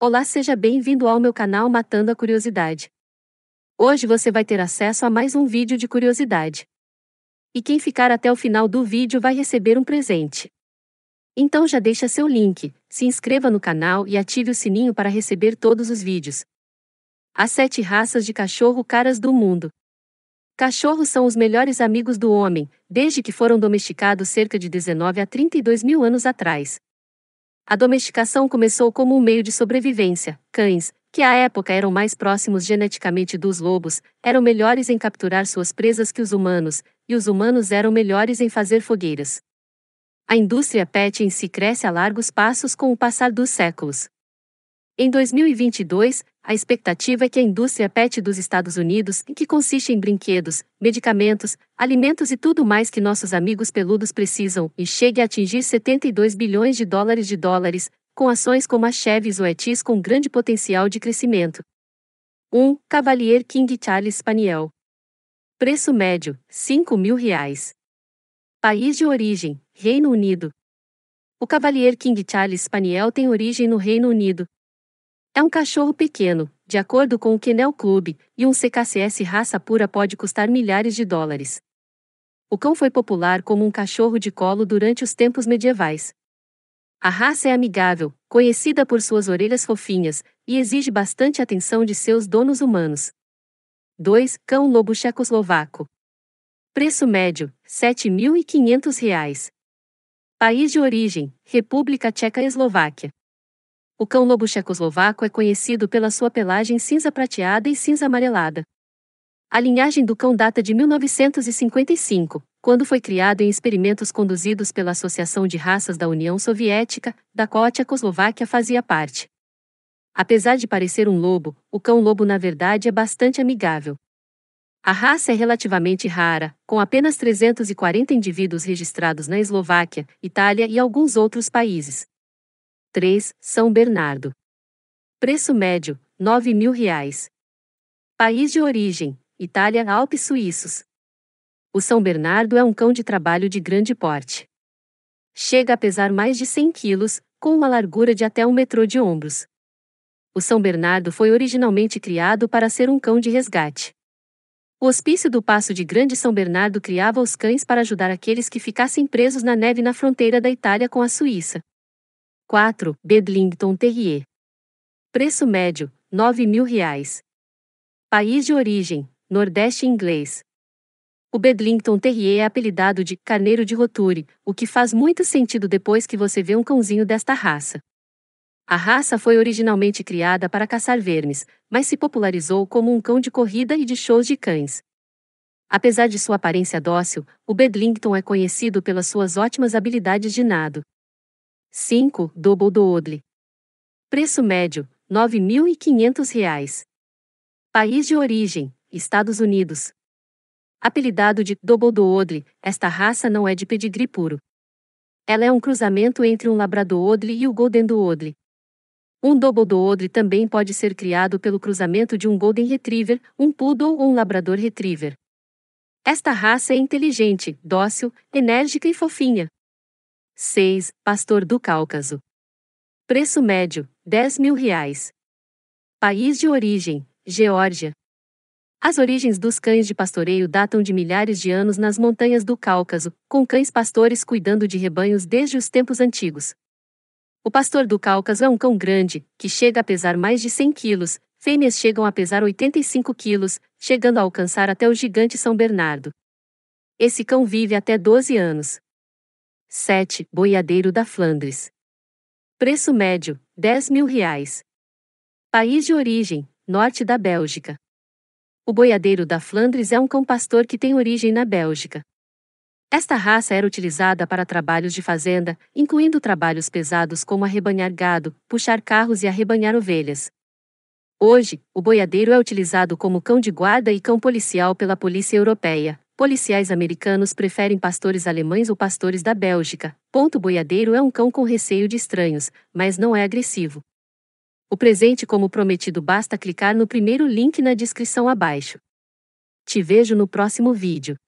Olá, seja bem-vindo ao meu canal Matando a Curiosidade. Hoje você vai ter acesso a mais um vídeo de curiosidade. E quem ficar até o final do vídeo vai receber um presente. Então já deixa seu link, se inscreva no canal e ative o sininho para receber todos os vídeos. As sete raças de cachorro caras do mundo. Cachorros são os melhores amigos do homem, desde que foram domesticados cerca de 19 a 32 mil anos atrás. A domesticação começou como um meio de sobrevivência. Cães, que à época eram mais próximos geneticamente dos lobos, eram melhores em capturar suas presas que os humanos, e os humanos eram melhores em fazer fogueiras. A indústria pet em si cresce a largos passos com o passar dos séculos. Em 2022, a expectativa é que a indústria PET dos Estados Unidos, que consiste em brinquedos, medicamentos, alimentos e tudo mais que nossos amigos peludos precisam, e chegue a atingir 72 bilhões de dólares de dólares, com ações como a Chevys ou Etis com grande potencial de crescimento. 1. Um, Cavalier King Charles Spaniel. Preço médio: R$ 5.000. mil. Reais. País de origem: Reino Unido. O Cavalier King Charles Spaniel tem origem no Reino Unido, é um cachorro pequeno, de acordo com o Kennel Club, e um CKCS raça pura pode custar milhares de dólares. O cão foi popular como um cachorro de colo durante os tempos medievais. A raça é amigável, conhecida por suas orelhas fofinhas, e exige bastante atenção de seus donos humanos. 2. Cão Lobo Tchecoslovaco. Preço médio: R$ 7.500. País de origem: República Tcheca e Eslováquia. O cão-lobo tchecoslovaco é conhecido pela sua pelagem cinza prateada e cinza amarelada. A linhagem do cão data de 1955, quando foi criado em experimentos conduzidos pela Associação de Raças da União Soviética, da qual a Tchecoslováquia fazia parte. Apesar de parecer um lobo, o cão-lobo na verdade é bastante amigável. A raça é relativamente rara, com apenas 340 indivíduos registrados na Eslováquia, Itália e alguns outros países. 3, São Bernardo. Preço médio, 9 mil reais. País de origem, Itália, Alpes Suíços. O São Bernardo é um cão de trabalho de grande porte. Chega a pesar mais de 100 quilos, com uma largura de até um metrô de ombros. O São Bernardo foi originalmente criado para ser um cão de resgate. O Hospício do Passo de Grande São Bernardo criava os cães para ajudar aqueles que ficassem presos na neve na fronteira da Itália com a Suíça. 4. Bedlington Terrier. Preço médio: R$ 9.000. País de origem: Nordeste inglês. O Bedlington Terrier é apelidado de carneiro de roture, o que faz muito sentido depois que você vê um cãozinho desta raça. A raça foi originalmente criada para caçar vermes, mas se popularizou como um cão de corrida e de shows de cães. Apesar de sua aparência dócil, o Bedlington é conhecido pelas suas ótimas habilidades de nado. 5. Double do Odle. Preço médio: R$ 9.500. País de origem: Estados Unidos. Apelidado de Double do Odle, esta raça não é de pedigree puro. Ela é um cruzamento entre um Labrador Odle e o Golden do Odle. Um Double do Odle também pode ser criado pelo cruzamento de um Golden Retriever, um Poodle ou um Labrador Retriever. Esta raça é inteligente, dócil, enérgica e fofinha. 6. Pastor do Cáucaso. Preço médio: 10 mil reais. País de origem: Geórgia. As origens dos cães de pastoreio datam de milhares de anos nas montanhas do Cáucaso, com cães pastores cuidando de rebanhos desde os tempos antigos. O pastor do Cáucaso é um cão grande, que chega a pesar mais de 100 quilos, fêmeas chegam a pesar 85 quilos, chegando a alcançar até o gigante São Bernardo. Esse cão vive até 12 anos. 7. Boiadeiro da Flandres. Preço médio: 10 mil reais. País de origem: Norte da Bélgica. O boiadeiro da Flandres é um cão pastor que tem origem na Bélgica. Esta raça era utilizada para trabalhos de fazenda, incluindo trabalhos pesados como arrebanhar gado, puxar carros e arrebanhar ovelhas. Hoje, o boiadeiro é utilizado como cão de guarda e cão policial pela polícia europeia. Policiais americanos preferem pastores alemães ou pastores da Bélgica. Ponto boiadeiro é um cão com receio de estranhos, mas não é agressivo. O presente como prometido basta clicar no primeiro link na descrição abaixo. Te vejo no próximo vídeo.